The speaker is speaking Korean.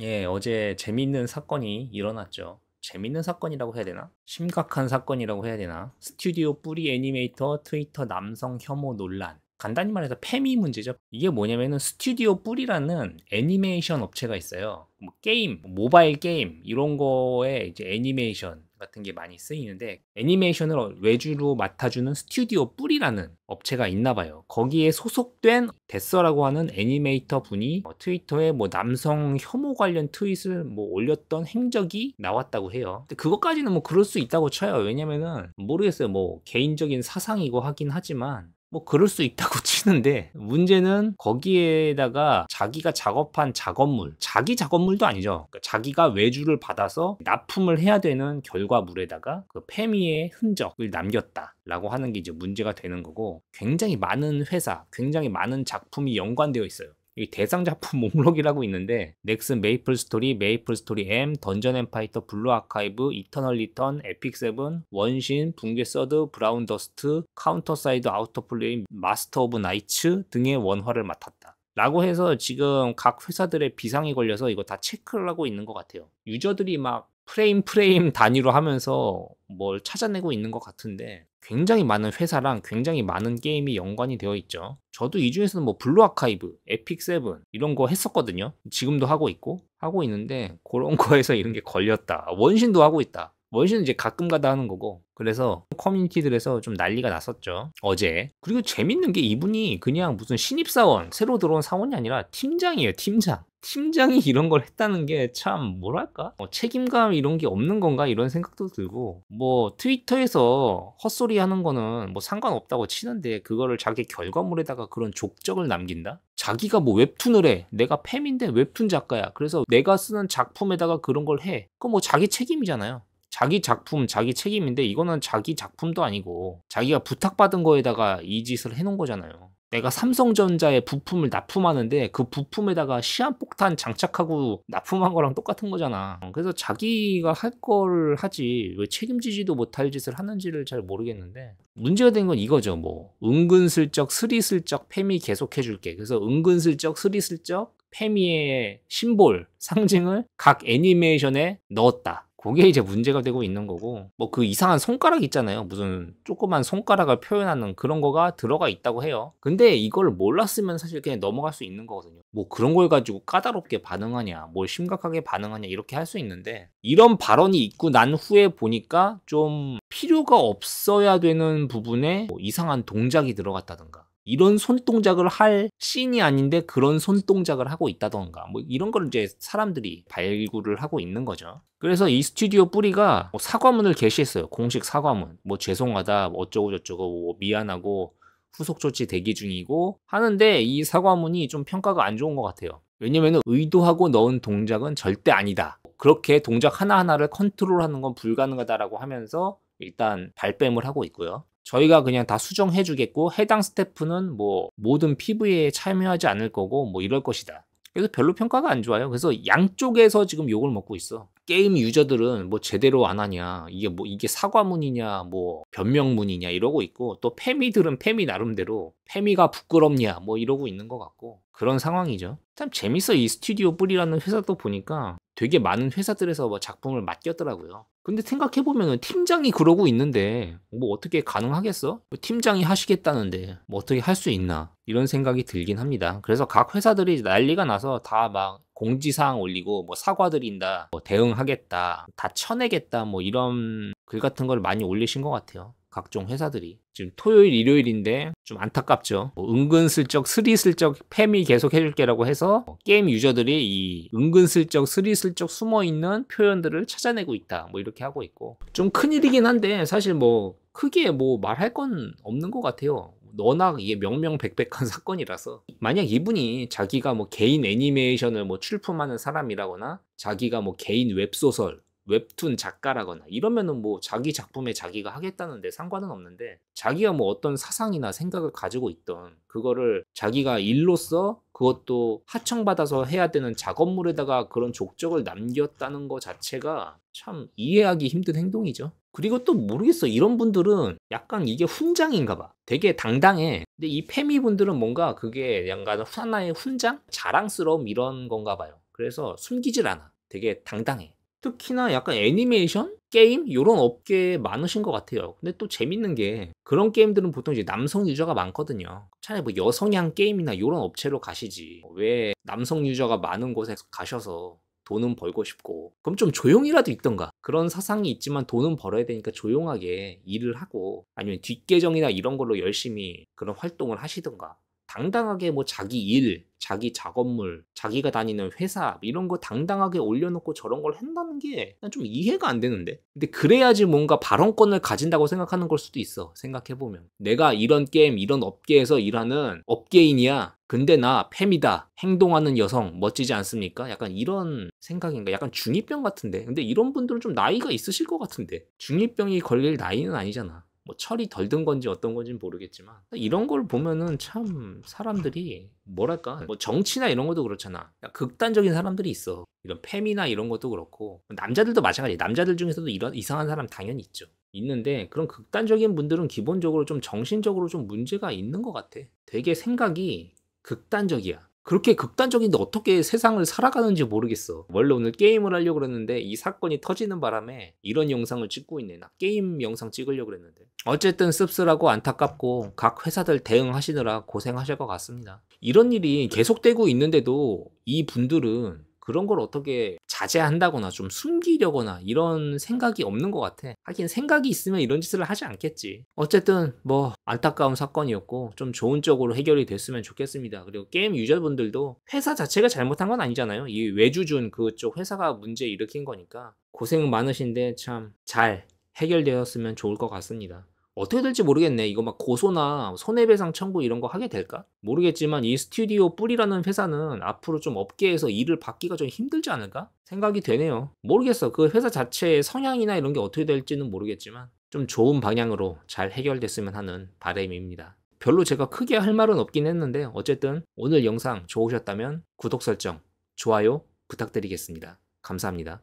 예, 어제 재밌는 사건이 일어났죠. 재밌는 사건이라고 해야 되나? 심각한 사건이라고 해야 되나? 스튜디오 뿌리 애니메이터 트위터 남성 혐오 논란. 간단히 말해서 페미 문제죠. 이게 뭐냐면은 스튜디오 뿌리라는 애니메이션 업체가 있어요. 뭐 게임, 모바일 게임 이런 거에 이제 애니메이션 같은 게 많이 쓰이는데 애니메이션을 외주로 맡아주는 스튜디오 뿌리라는 업체가 있나 봐요. 거기에 소속된 데서라고 하는 애니메이터 분이 뭐 트위터에 뭐 남성 혐오 관련 트윗을 뭐 올렸던 행적이 나왔다고 해요. 근데 그것까지는 뭐 그럴 수 있다고 쳐요. 왜냐면은 모르겠어요. 뭐 개인적인 사상이고 하긴 하지만 뭐 그럴 수 있다고 치는데 문제는 거기에다가 자기가 작업한 작업물 자기 작업물도 아니죠 그러니까 자기가 외주를 받아서 납품을 해야 되는 결과물에다가 그 페미의 흔적을 남겼다 라고 하는 게 이제 문제가 되는 거고 굉장히 많은 회사 굉장히 많은 작품이 연관되어 있어요 이 대상 작품 목록이라고 있는데 넥슨 메이플 스토리, 메이플 스토리 M, 던전 앤 파이터, 블루 아카이브, 이터널 리턴, 에픽 세븐, 원신, 붕괴 서드, 브라운 더스트, 카운터 사이드 아우터 플레임, 마스터 오브 나이츠 등의 원화를 맡았다. 라고 해서 지금 각 회사들의 비상이 걸려서 이거 다 체크를 하고 있는 것 같아요. 유저들이 막 프레임 프레임 단위로 하면서 뭘 찾아내고 있는 것 같은데 굉장히 많은 회사랑 굉장히 많은 게임이 연관이 되어 있죠. 저도 이 중에서는 뭐 블루 아카이브, 에픽 세븐 이런 거 했었거든요. 지금도 하고 있고 하고 있는데 그런 거에서 이런 게 걸렸다. 원신도 하고 있다. 원신은 이제 가끔 가다 하는 거고 그래서 커뮤니티들에서 좀 난리가 났었죠 어제 그리고 재밌는 게 이분이 그냥 무슨 신입사원 새로 들어온 사원이 아니라 팀장이에요 팀장 팀장이 이런 걸 했다는 게 참 뭐랄까 어, 책임감 이런 게 없는 건가 이런 생각도 들고 뭐 트위터에서 헛소리 하는 거는 뭐 상관없다고 치는데 그거를 자기 결과물에다가 그런 족적을 남긴다 자기가 뭐 웹툰을 해 내가 팸인데 웹툰 작가야 그래서 내가 쓰는 작품에다가 그런 걸 해 그거 뭐 자기 책임이잖아요 자기 작품 자기 책임인데 이거는 자기 작품도 아니고 자기가 부탁받은 거에다가 이 짓을 해놓은 거잖아요 내가 삼성전자의 부품을 납품하는데 그 부품에다가 시한폭탄 장착하고 납품한 거랑 똑같은 거잖아. 그래서 자기가 할 걸 하지 왜 책임지지도 못할 짓을 하는지를 잘 모르겠는데 문제가 된 건 이거죠. 뭐 은근슬쩍 스리슬쩍 페미 계속해줄게. 그래서 은근슬쩍 스리슬쩍 페미의 심볼 상징을 각 애니메이션에 넣었다. 그게 이제 문제가 되고 있는 거고 뭐 그 이상한 손가락 있잖아요 무슨 조그만 손가락을 표현하는 그런 거가 들어가 있다고 해요 근데 이걸 몰랐으면 사실 그냥 넘어갈 수 있는 거거든요 뭐 그런 걸 가지고 까다롭게 반응하냐 뭘 심각하게 반응하냐 이렇게 할 수 있는데 이런 발언이 있고 난 후에 보니까 좀 필요가 없어야 되는 부분에 뭐 이상한 동작이 들어갔다든가 이런 손동작을 할 씬이 아닌데 그런 손동작을 하고 있다던가 뭐 이런 걸 이제 사람들이 발굴을 하고 있는 거죠. 그래서 이 스튜디오 뿌리가 뭐 사과문을 게시했어요. 공식 사과문. 뭐 죄송하다, 뭐 어쩌고저쩌고, 뭐 미안하고 후속 조치 대기 중이고 하는데 이 사과문이 좀 평가가 안 좋은 것 같아요. 왜냐면 의도하고 넣은 동작은 절대 아니다. 그렇게 동작 하나하나를 컨트롤하는 건 불가능하다라고 하면서 일단 발뺌을 하고 있고요. 저희가 그냥 다 수정해 주겠고 해당 스태프는 뭐 모든 PV에 참여하지 않을 거고 뭐 이럴 것이다. 그래서 별로 평가가 안 좋아요. 그래서 양쪽에서 지금 욕을 먹고 있어. 게임 유저들은 뭐 제대로 안 하냐, 이게 뭐 이게 사과문이냐, 뭐 변명문이냐 이러고 있고 또 페미들은 페미 나름대로 페미가 부끄럽냐 뭐 이러고 있는 것 같고 그런 상황이죠. 참 재밌어 이 스튜디오 뿌리라는 회사도 보니까 되게 많은 회사들에서 뭐 작품을 맡겼더라고요. 근데 생각해보면 팀장이 그러고 있는데 뭐 어떻게 가능하겠어? 뭐 팀장이 하시겠다는데 뭐 어떻게 할 수 있나 이런 생각이 들긴 합니다. 그래서 각 회사들이 난리가 나서 다 막 공지사항 올리고 뭐 사과드린다, 뭐 대응하겠다, 다 쳐내겠다 뭐 이런 글 같은 걸 많이 올리신 것 같아요. 각종 회사들이 지금 토요일 일요일인데 좀 안타깝죠 뭐 은근슬쩍 스리슬쩍 팸이 계속 해줄게라고 해서 뭐 게임 유저들이 이 은근슬쩍 스리슬쩍 숨어있는 표현들을 찾아내고 있다 뭐 이렇게 하고 있고 좀 큰일이긴 한데 사실 뭐 크게 뭐 말할 건 없는 것 같아요 워낙 이게 명명백백한 사건이라서 만약 이분이 자기가 뭐 개인 애니메이션을 뭐 출품하는 사람이라거나 자기가 뭐 개인 웹소설 웹툰 작가라거나 이러면은 뭐 자기 작품에 자기가 하겠다는데 상관은 없는데 자기가 뭐 어떤 사상이나 생각을 가지고 있던 그거를 자기가 일로써 그것도 하청받아서 해야 되는 작업물에다가 그런 족적을 남겼다는 것 자체가 참 이해하기 힘든 행동이죠. 그리고 또 모르겠어. 이런 분들은 약간 이게 훈장인가 봐. 되게 당당해. 근데 이 페미분들은 뭔가 그게 약간 하나의 훈장? 자랑스러움 이런 건가 봐요. 그래서 숨기질 않아. 되게 당당해. 특히나 약간 애니메이션? 게임? 이런 업계에 많으신 것 같아요. 근데 또 재밌는 게 그런 게임들은 보통 이제 남성 유저가 많거든요. 차라리 뭐 여성향 게임이나 이런 업체로 가시지. 왜 남성 유저가 많은 곳에 가셔서 돈은 벌고 싶고 그럼 좀조용이라도 있던가 그런 사상이 있지만 돈은 벌어야 되니까 조용하게 일을 하고 아니면 뒷계정이나 이런 걸로 열심히 그런 활동을 하시던가 당당하게 뭐 자기 일, 자기 작업물, 자기가 다니는 회사 이런 거 당당하게 올려놓고 저런 걸 한다는 게 난 좀 이해가 안 되는데. 근데 그래야지 뭔가 발언권을 가진다고 생각하는 걸 수도 있어. 생각해 보면 내가 이런 게임, 이런 업계에서 일하는 업계인이야. 근데 나 팸이다. 행동하는 여성 멋지지 않습니까? 약간 이런 생각인가? 약간 중이병 같은데. 근데 이런 분들은 좀 나이가 있으실 것 같은데. 중이병이 걸릴 나이는 아니잖아. 뭐 철이 덜 든 건지 어떤 건지는 모르겠지만 이런 걸 보면은 참 사람들이 뭐랄까 뭐 정치나 이런 것도 그렇잖아 극단적인 사람들이 있어 이런 페미나 이런 것도 그렇고 남자들도 마찬가지 남자들 중에서도 이런 이상한 사람 당연히 있죠 있는데 그런 극단적인 분들은 기본적으로 좀 정신적으로 좀 문제가 있는 것 같아 되게 생각이 극단적이야 그렇게 극단적인데 어떻게 세상을 살아가는지 모르겠어. 원래 오늘 게임을 하려고 그랬는데 이 사건이 터지는 바람에 이런 영상을 찍고 있네. 나 게임 영상 찍으려고 그랬는데. 어쨌든 씁쓸하고 안타깝고 각 회사들 대응하시느라 고생하실 것 같습니다. 이런 일이 계속되고 있는데도 이 분들은 그런 걸 어떻게 자제한다거나 좀 숨기려거나 이런 생각이 없는 것 같아. 하긴 생각이 있으면 이런 짓을 하지 않겠지. 어쨌든 뭐 안타까운 사건이었고 좀 좋은 쪽으로 해결이 됐으면 좋겠습니다. 그리고 게임 유저분들도 회사 자체가 잘못한 건 아니잖아요. 이 외주준 그쪽 회사가 문제 일으킨 거니까 고생 많으신데 참 잘 해결되었으면 좋을 것 같습니다. 어떻게 될지 모르겠네. 이거 막 고소나 뭐 손해배상 청구 이런 거 하게 될까? 모르겠지만 이 스튜디오 뿌리라는 회사는 앞으로 좀 업계에서 일을 받기가 좀 힘들지 않을까? 생각이 되네요. 모르겠어. 그 회사 자체의 성향이나 이런 게 어떻게 될지는 모르겠지만 좀 좋은 방향으로 잘 해결됐으면 하는 바램입니다. 별로 제가 크게 할 말은 없긴 했는데 어쨌든 오늘 영상 좋으셨다면 구독 설정, 좋아요 부탁드리겠습니다. 감사합니다.